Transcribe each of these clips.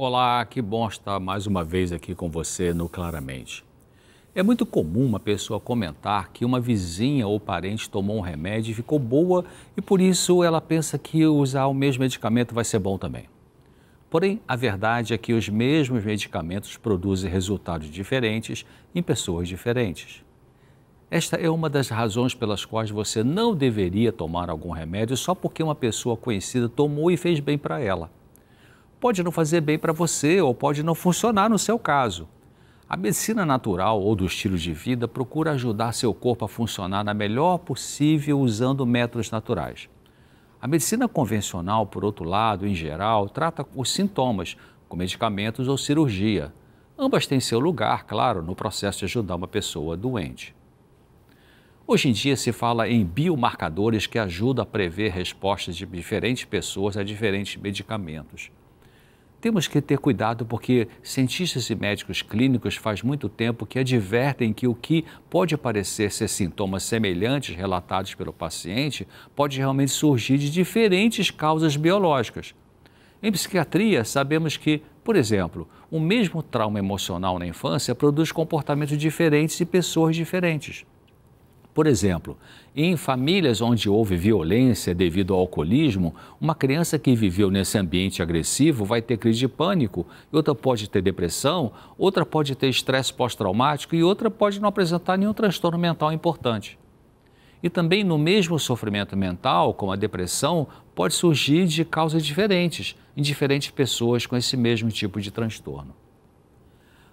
Olá, que bom estar mais uma vez aqui com você no Claramente. É muito comum uma pessoa comentar que uma vizinha ou parente tomou um remédio e ficou boa e por isso ela pensa que usar o mesmo medicamento vai ser bom também. Porém, a verdade é que os mesmos medicamentos produzem resultados diferentes em pessoas diferentes. Esta é uma das razões pelas quais você não deveria tomar algum remédio só porque uma pessoa conhecida tomou e fez bem para ela pode não fazer bem para você ou pode não funcionar no seu caso. A medicina natural ou do estilo de vida procura ajudar seu corpo a funcionar na melhor possível usando métodos naturais. A medicina convencional, por outro lado, em geral, trata os sintomas com medicamentos ou cirurgia. Ambas têm seu lugar, claro, no processo de ajudar uma pessoa doente. Hoje em dia se fala em biomarcadores que ajudam a prever respostas de diferentes pessoas a diferentes medicamentos. Temos que ter cuidado porque cientistas e médicos clínicos faz muito tempo que advertem que o que pode parecer ser sintomas semelhantes relatados pelo paciente pode realmente surgir de diferentes causas biológicas. Em psiquiatria, sabemos que, por exemplo, o mesmo trauma emocional na infância produz comportamentos diferentes e pessoas diferentes. Por exemplo, em famílias onde houve violência devido ao alcoolismo, uma criança que viveu nesse ambiente agressivo vai ter crise de pânico, outra pode ter depressão, outra pode ter estresse pós-traumático e outra pode não apresentar nenhum transtorno mental importante. E também no mesmo sofrimento mental, como a depressão, pode surgir de causas diferentes em diferentes pessoas com esse mesmo tipo de transtorno.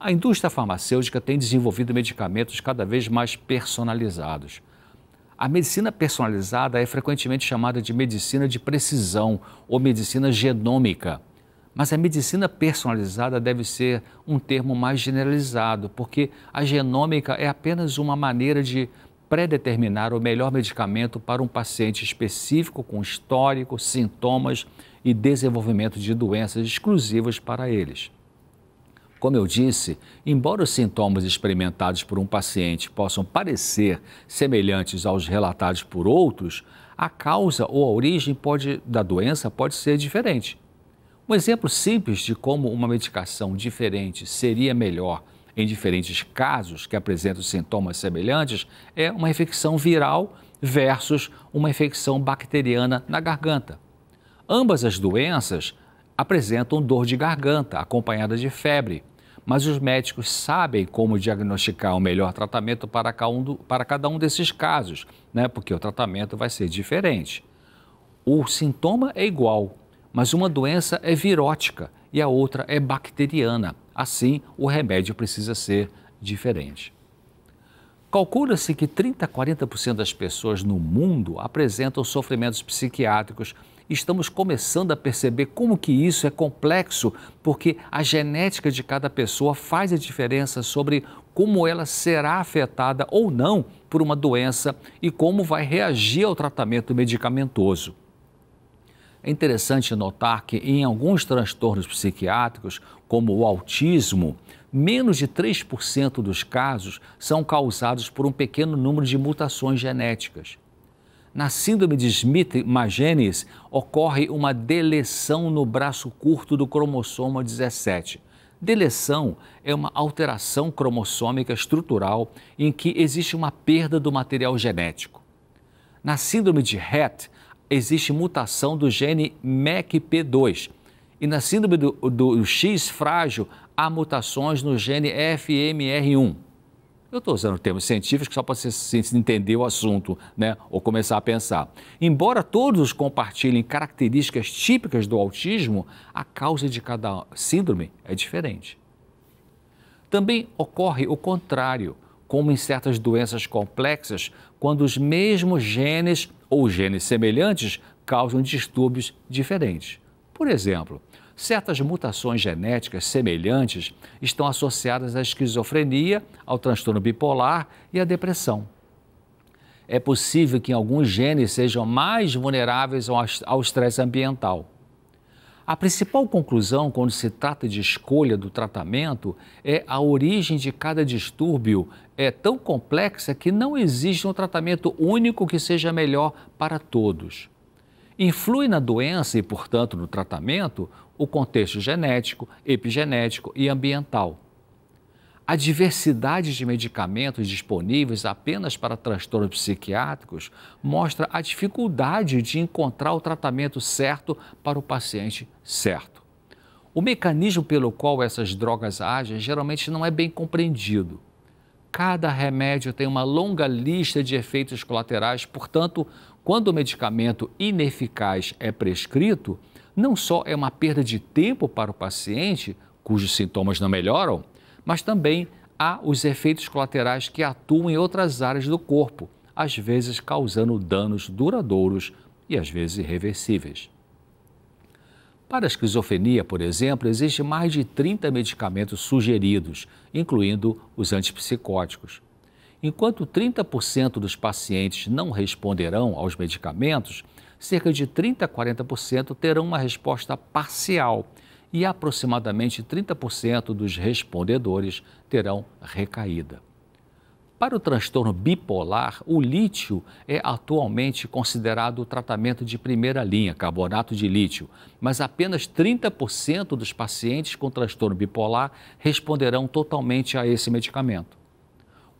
A indústria farmacêutica tem desenvolvido medicamentos cada vez mais personalizados. A medicina personalizada é frequentemente chamada de medicina de precisão ou medicina genômica. Mas a medicina personalizada deve ser um termo mais generalizado, porque a genômica é apenas uma maneira de predeterminar o melhor medicamento para um paciente específico com histórico, sintomas e desenvolvimento de doenças exclusivas para eles. Como eu disse, embora os sintomas experimentados por um paciente possam parecer semelhantes aos relatados por outros, a causa ou a origem pode, da doença pode ser diferente. Um exemplo simples de como uma medicação diferente seria melhor em diferentes casos que apresentam sintomas semelhantes é uma infecção viral versus uma infecção bacteriana na garganta. Ambas as doenças apresentam dor de garganta, acompanhada de febre, mas os médicos sabem como diagnosticar o melhor tratamento para cada um desses casos, né? porque o tratamento vai ser diferente. O sintoma é igual, mas uma doença é virótica e a outra é bacteriana. Assim, o remédio precisa ser diferente. Calcula-se que 30 a 40% das pessoas no mundo apresentam sofrimentos psiquiátricos. Estamos começando a perceber como que isso é complexo, porque a genética de cada pessoa faz a diferença sobre como ela será afetada ou não por uma doença e como vai reagir ao tratamento medicamentoso. É interessante notar que em alguns transtornos psiquiátricos, como o autismo, menos de 3% dos casos são causados por um pequeno número de mutações genéticas. Na síndrome de Smith-Magenis, ocorre uma deleção no braço curto do cromossoma 17. Deleção é uma alteração cromossômica estrutural em que existe uma perda do material genético. Na síndrome de Rett, existe mutação do gene MECP2. E na síndrome do, do X frágil, há mutações no gene FMR1. Eu estou usando termos científicos só para você entender o assunto, né? Ou começar a pensar. Embora todos compartilhem características típicas do autismo, a causa de cada síndrome é diferente. Também ocorre o contrário, como em certas doenças complexas, quando os mesmos genes ou genes semelhantes causam distúrbios diferentes. Por exemplo, Certas mutações genéticas semelhantes estão associadas à esquizofrenia, ao transtorno bipolar e à depressão. É possível que alguns genes sejam mais vulneráveis ao estresse ambiental. A principal conclusão quando se trata de escolha do tratamento é a origem de cada distúrbio é tão complexa que não existe um tratamento único que seja melhor para todos. Influi na doença e, portanto, no tratamento o contexto genético, epigenético e ambiental. A diversidade de medicamentos disponíveis apenas para transtornos psiquiátricos mostra a dificuldade de encontrar o tratamento certo para o paciente certo. O mecanismo pelo qual essas drogas agem geralmente não é bem compreendido. Cada remédio tem uma longa lista de efeitos colaterais, portanto, quando o medicamento ineficaz é prescrito, não só é uma perda de tempo para o paciente, cujos sintomas não melhoram, mas também há os efeitos colaterais que atuam em outras áreas do corpo, às vezes causando danos duradouros e às vezes irreversíveis. Para a esquizofrenia, por exemplo, existem mais de 30 medicamentos sugeridos, incluindo os antipsicóticos. Enquanto 30% dos pacientes não responderão aos medicamentos, cerca de 30% a 40% terão uma resposta parcial e aproximadamente 30% dos respondedores terão recaída. Para o transtorno bipolar, o lítio é atualmente considerado o tratamento de primeira linha, carbonato de lítio, mas apenas 30% dos pacientes com transtorno bipolar responderão totalmente a esse medicamento.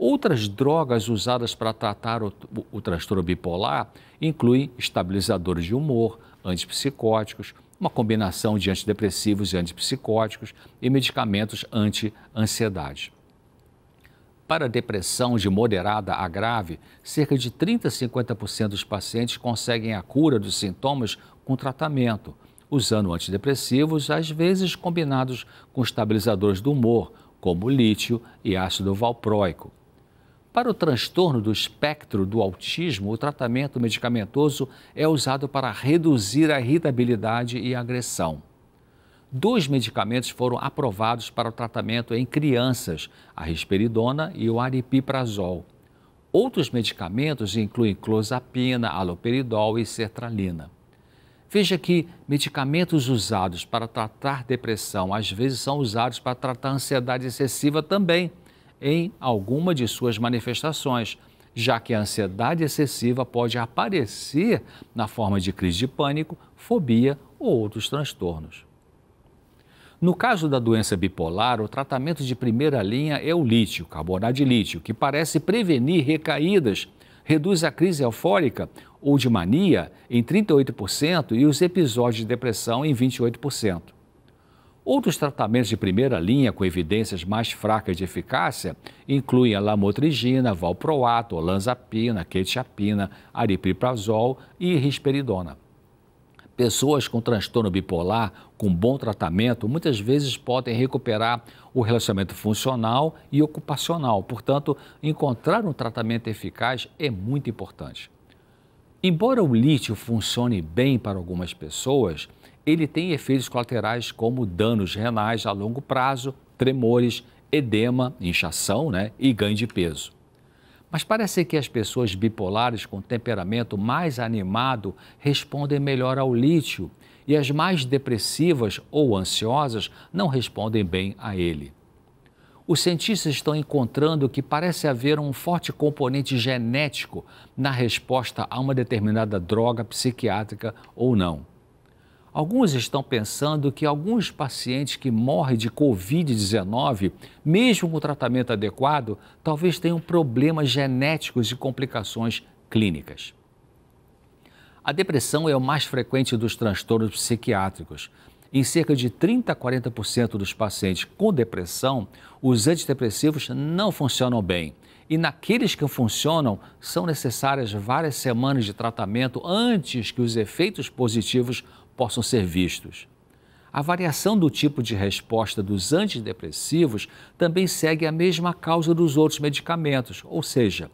Outras drogas usadas para tratar o, o, o transtorno bipolar incluem estabilizadores de humor, antipsicóticos, uma combinação de antidepressivos e antipsicóticos e medicamentos anti-ansiedade. Para depressão de moderada a grave, cerca de 30 a 50% dos pacientes conseguem a cura dos sintomas com tratamento, usando antidepressivos, às vezes combinados com estabilizadores do humor, como lítio e ácido valproico. Para o transtorno do espectro do autismo, o tratamento medicamentoso é usado para reduzir a irritabilidade e a agressão. Dois medicamentos foram aprovados para o tratamento em crianças, a risperidona e o aripiprazol. Outros medicamentos incluem clozapina, aloperidol e sertralina. Veja que medicamentos usados para tratar depressão às vezes são usados para tratar ansiedade excessiva também em alguma de suas manifestações, já que a ansiedade excessiva pode aparecer na forma de crise de pânico, fobia ou outros transtornos. No caso da doença bipolar, o tratamento de primeira linha é o lítio, carbonato de lítio, que parece prevenir recaídas, reduz a crise eufórica ou de mania em 38% e os episódios de depressão em 28%. Outros tratamentos de primeira linha com evidências mais fracas de eficácia incluem a lamotrigina, valproato, olanzapina, quetiapina, aripiprazol e risperidona. Pessoas com transtorno bipolar com bom tratamento muitas vezes podem recuperar o relacionamento funcional e ocupacional. Portanto, encontrar um tratamento eficaz é muito importante. Embora o lítio funcione bem para algumas pessoas, ele tem efeitos colaterais como danos renais a longo prazo, tremores, edema, inchação né, e ganho de peso. Mas parece que as pessoas bipolares com temperamento mais animado respondem melhor ao lítio e as mais depressivas ou ansiosas não respondem bem a ele. Os cientistas estão encontrando que parece haver um forte componente genético na resposta a uma determinada droga psiquiátrica ou não. Alguns estão pensando que alguns pacientes que morrem de Covid-19, mesmo com tratamento adequado, talvez tenham problemas genéticos e complicações clínicas. A depressão é o mais frequente dos transtornos psiquiátricos. Em cerca de 30 a 40% dos pacientes com depressão, os antidepressivos não funcionam bem. E naqueles que funcionam, são necessárias várias semanas de tratamento antes que os efeitos positivos possam ser vistos. A variação do tipo de resposta dos antidepressivos também segue a mesma causa dos outros medicamentos, ou seja,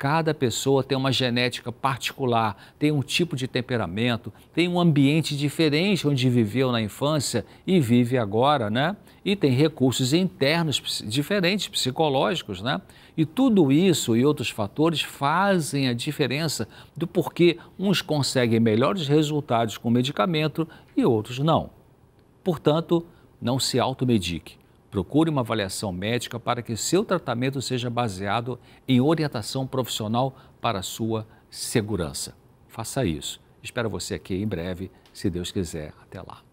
cada pessoa tem uma genética particular, tem um tipo de temperamento, tem um ambiente diferente onde viveu na infância e vive agora, né? E tem recursos internos diferentes, psicológicos, né? E tudo isso e outros fatores fazem a diferença do porquê uns conseguem melhores resultados com medicamento e outros não. Portanto, não se automedique. Procure uma avaliação médica para que seu tratamento seja baseado em orientação profissional para sua segurança. Faça isso. Espero você aqui em breve, se Deus quiser. Até lá.